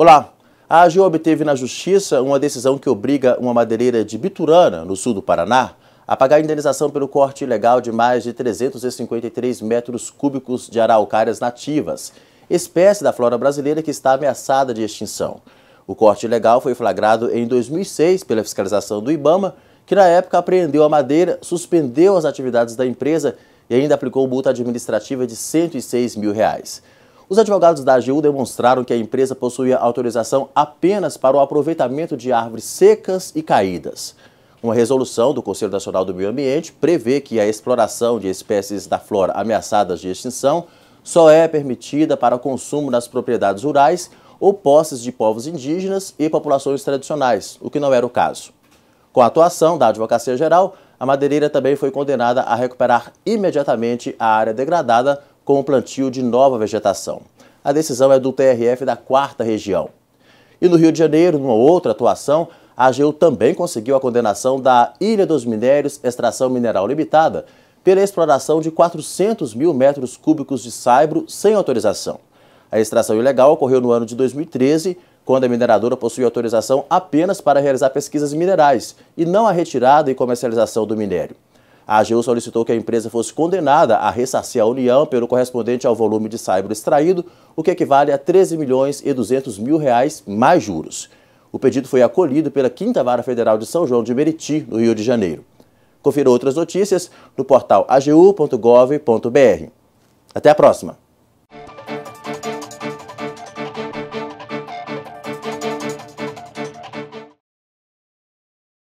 Olá! A AGU obteve na Justiça uma decisão que obriga uma madeireira de Biturana, no sul do Paraná, a pagar a indenização pelo corte ilegal de mais de 353 metros cúbicos de araucárias nativas, espécie da flora brasileira que está ameaçada de extinção. O corte ilegal foi flagrado em 2006 pela fiscalização do IBAMA, que na época apreendeu a madeira, suspendeu as atividades da empresa e ainda aplicou multa administrativa de R$ 106 mil. Reais. Os advogados da AGU demonstraram que a empresa possuía autorização apenas para o aproveitamento de árvores secas e caídas. Uma resolução do Conselho Nacional do Meio Ambiente prevê que a exploração de espécies da flora ameaçadas de extinção só é permitida para consumo nas propriedades rurais ou posses de povos indígenas e populações tradicionais, o que não era o caso. Com a atuação da Advocacia Geral, a madeireira também foi condenada a recuperar imediatamente a área degradada com o plantio de nova vegetação. A decisão é do TRF da quarta região. E no Rio de Janeiro, numa outra atuação, a AGU também conseguiu a condenação da Ilha dos Minérios Extração Mineral Limitada pela exploração de 400 mil metros cúbicos de saibro sem autorização. A extração ilegal ocorreu no ano de 2013, quando a mineradora possui autorização apenas para realizar pesquisas minerais e não a retirada e comercialização do minério a AGU solicitou que a empresa fosse condenada a ressarcir a União pelo correspondente ao volume de saibro extraído, o que equivale a 13 milhões e 200 mil reais mais juros. O pedido foi acolhido pela 5 Vara Federal de São João de Meriti, no Rio de Janeiro. Confira outras notícias no portal agu.gov.br. Até a próxima!